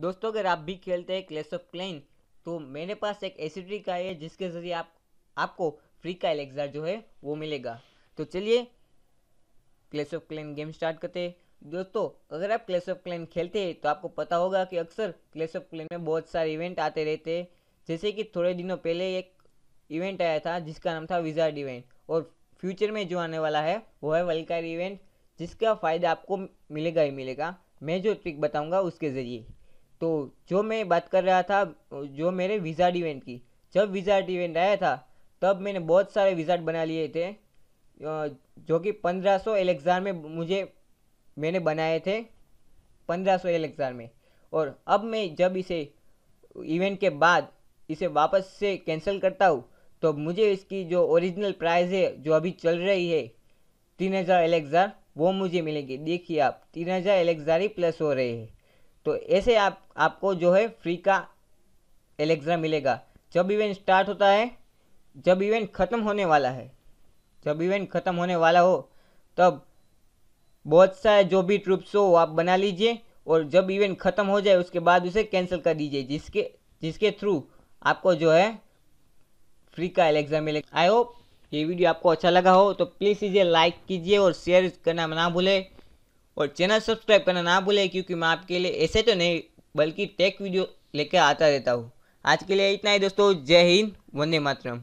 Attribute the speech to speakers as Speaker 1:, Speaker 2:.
Speaker 1: दोस्तों अगर आप भी खेलते हैं क्लेश ऑफ क्लाइन तो मेरे पास एक ऐसी ट्रिक आई है जिसके ज़रिए आप आपको फ्री का एलेक्सार जो है वो मिलेगा तो चलिए क्लेश ऑफ क्लाइन गेम स्टार्ट करते हैं दोस्तों अगर आप क्लेश ऑफ क्लाइन खेलते हैं तो आपको पता होगा कि अक्सर क्लेश ऑफ क्लाइन में बहुत सारे इवेंट आते रहते हैं जैसे कि थोड़े दिनों पहले एक इवेंट आया था जिसका नाम था विजार्ड इवेंट और फ्यूचर में जो आने वाला है वो है वलकार इवेंट जिसका फ़ायदा आपको मिलेगा ही मिलेगा मैं जो ट्रिक बताऊंगा उसके ज़रिए तो जो मैं बात कर रहा था जो मेरे विज़ार्ड इवेंट की जब विज़ार्ड इवेंट आया था तब मैंने बहुत सारे विज़ार्ड बना लिए थे जो कि पंद्रह सौ एलेक्सार में मुझे मैंने बनाए थे पंद्रह सौ एलेक्सार में और अब मैं जब इसे इवेंट के बाद इसे वापस से कैंसिल करता हूँ तो मुझे इसकी जो ओरिजिनल प्राइस है जो अभी चल रही है तीन हज़ार एलेक्सार वो मुझे मिलेगी देखिए आप तीन हज़ार एलेक्सार ही प्लस हो रहे हैं तो ऐसे आप आपको जो है फ्री का एलेक्सा मिलेगा जब इवेंट स्टार्ट होता है जब इवेंट ख़त्म होने वाला है जब इवेंट ख़त्म होने वाला हो तब बहुत सारे जो भी ट्रूप्स हो आप बना लीजिए और जब इवेंट ख़त्म हो जाए उसके बाद उसे कैंसिल कर दीजिए जिसके जिसके थ्रू आपको जो है फ्री का एलेक्सा मिलेगा आई होप ये वीडियो आपको अच्छा लगा हो तो प्लीज़ इसे लाइक कीजिए और शेयर करना ना भूलें और चैनल सब्सक्राइब करना ना भूलें क्योंकि मैं आपके लिए ऐसे तो नहीं बल्कि टेक वीडियो लेकर आता रहता हूँ आज के लिए इतना ही दोस्तों जय हिंद वंदे मातरम